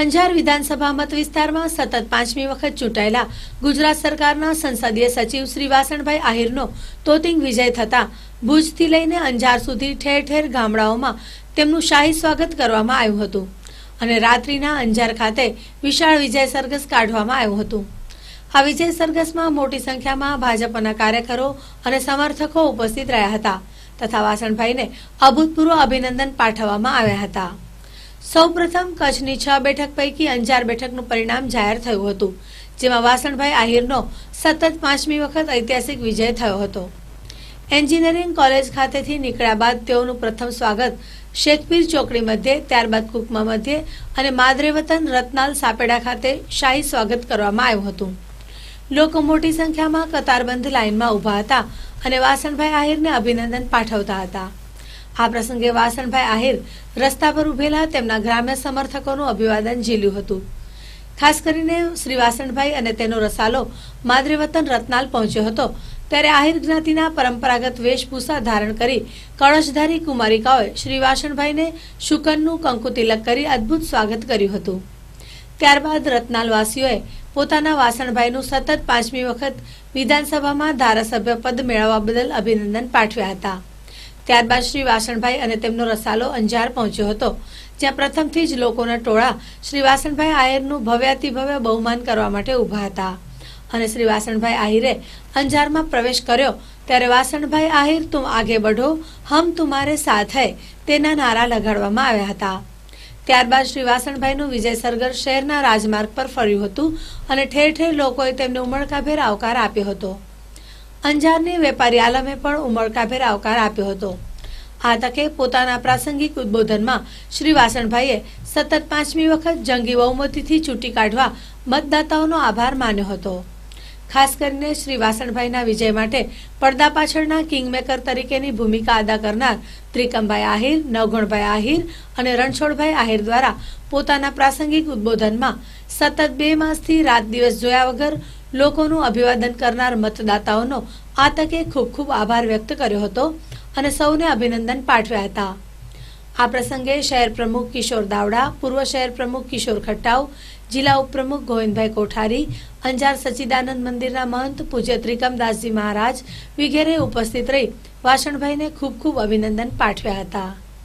અંજાર વિધાનસભા મત વિસ્તારમાં સતત પાંચમી વખત ચૂંટાયેલા ગુજરાત સરકારના સંસદીય સચિવ શ્રી વાસણભાઈ આહિરનો તોતિંગ વિજય થતા ભુજથી લઈને અંજાર સુધી ઠેર ઠેર ગામડાઓમાં તેમનું શાહી સ્વાગત કરવામાં આવ્યું હતું અને રાત્રિના અંજાર ખાતે વિશાળ વિજય સરઘસ કાઢવામાં આવ્યું હતું આ વિજય સરઘસમાં મોટી સંખ્યામાં ભાજપના કાર્યકરો અને સમર્થકો ઉપસ્થિત રહ્યા હતા તથા વાસણભાઈને અભૂતપૂર્વ અભિનંદન પાઠવવામાં આવ્યા હતા સૌપ્રથમ કચ્છની છ બેઠક પૈકી અંજાર બેઠકનું પરિણામ જાહેર થયું હતું જેમાં વાસણભાઈ આહિરનો સતત પાંચમી વખત ઐતિહાસિક વિજય થયો હતો એન્જિનિયરિંગ કોલેજ ખાતેથી નીકળ્યા બાદ તેઓનું પ્રથમ સ્વાગત શેખપીર ચોકડી મધ્યે ત્યારબાદ કુકમા મધ્યે અને માદરે વતન રત્નાલ સાપેડા ખાતે શાહી સ્વાગત કરવામાં આવ્યું હતું લોકો મોટી સંખ્યામાં કતારબંધ લાઇનમાં ઊભા હતા અને વાસણભાઈ આહિરને અભિનંદન પાઠવતા હતા આ પ્રસંગે વાસણભાઈ આહિર રસ્તા પર ઉભેલા તેમના ગ્રામ્ય સમર્થકોનું અભિવાદન ઝીલ્યું હતું ખાસ કરીને શ્રી વાસણભાઈ અને તેનો રસાલો માદરે રત્નાલ પહોંચ્યો હતો ત્યારે આહિર જ્ઞાતિના પરંપરાગત વેશભૂષા ધારણ કરી કળશધારી કુમારિકાઓએ શ્રી વાસણભાઈને શુકનનું કંકુ તિલક કરી અદ્ભુત સ્વાગત કર્યું હતું ત્યારબાદ રત્નાલવાસીઓએ પોતાના વાસણભાઈનું સતત પાંચમી વખત વિધાનસભામાં ધારાસભ્ય પદ મેળવવા બદલ અભિનંદન પાઠવ્યા હતા ત્યારબાદ શ્રી વાસણભાઈ અને તેમનો રસાલો અંજાર પહોંચ્યો હતો જ્યાં પ્રથમથી જ લોકોના ટોળા શ્રી વાસણભાઈ આયરનું ભવ્યાતિભવ્ય બહુમાન કરવા માટે ઊભા હતા અને શ્રી વાસણભાઈ આહિરે અંજારમાં પ્રવેશ કર્યો ત્યારે વાસણભાઈ આહિર તું આગે બઢો હમ તુમારે સાથ હૈ તેના નારા લગાડવામાં આવ્યા હતા ત્યારબાદ શ્રી વાસણભાઈનું વિજય સરગર શહેરના રાજમાર્ગ પર ફર્યું હતું અને ઠેર ઠેર લોકોએ તેમને ઉમળકાભેર આવકાર આપ્યો હતો અંજારની વેપારી આલમે પણ ઉમળકાભેર આવકાર આપ્યો હતો આ તકે પોતાના પ્રાસંગિક ઉદબોધનમાં શ્રી વાસણભાઈએ સતત પાંચમી વખત જંગી બહુમતીથી ચૂંટી કાઢવા મતદાતાઓનો આભાર માન્યો હતો ખાસ કરીને શ્રી વાસણભાઈના વિજય માટે પડદા પાછળના કિંગમેકર તરીકેની ભૂમિકા અદા કરનાર ત્રિકમભાઈ આહિર નવગણભાઈ આહિર અને રણછોડભાઈ આહિર દ્વારા પોતાના પ્રાસંગિક ઉદબોધનમાં સતત બે માસથી રાત દિવસ જોયા વગર લોકોનું અભિવાદન કરનાર મતદાતાઓનો આ તકે ખૂબ ખૂબ આભાર વ્યક્ત કર્યો હતો અને સૌને અભિનંદન પાઠવ્યા હતા આ પ્રસંગે શહેર પ્રમુખ કિશોર દાવડા પૂર્વ શહેર પ્રમુખ કિશોર ખટ્ટાવ જિલ્લા ઉપપ્રમુખ ગોવિંદભાઈ કોઠારી અંજાર સચ્ચિદાનંદ મંદિરના મહંત પૂજ્ય ત્રિકમદાસજી મહારાજ વિગેરે ઉપસ્થિત રહી વાસણભાઈને ખૂબ ખૂબ અભિનંદન પાઠવ્યા હતા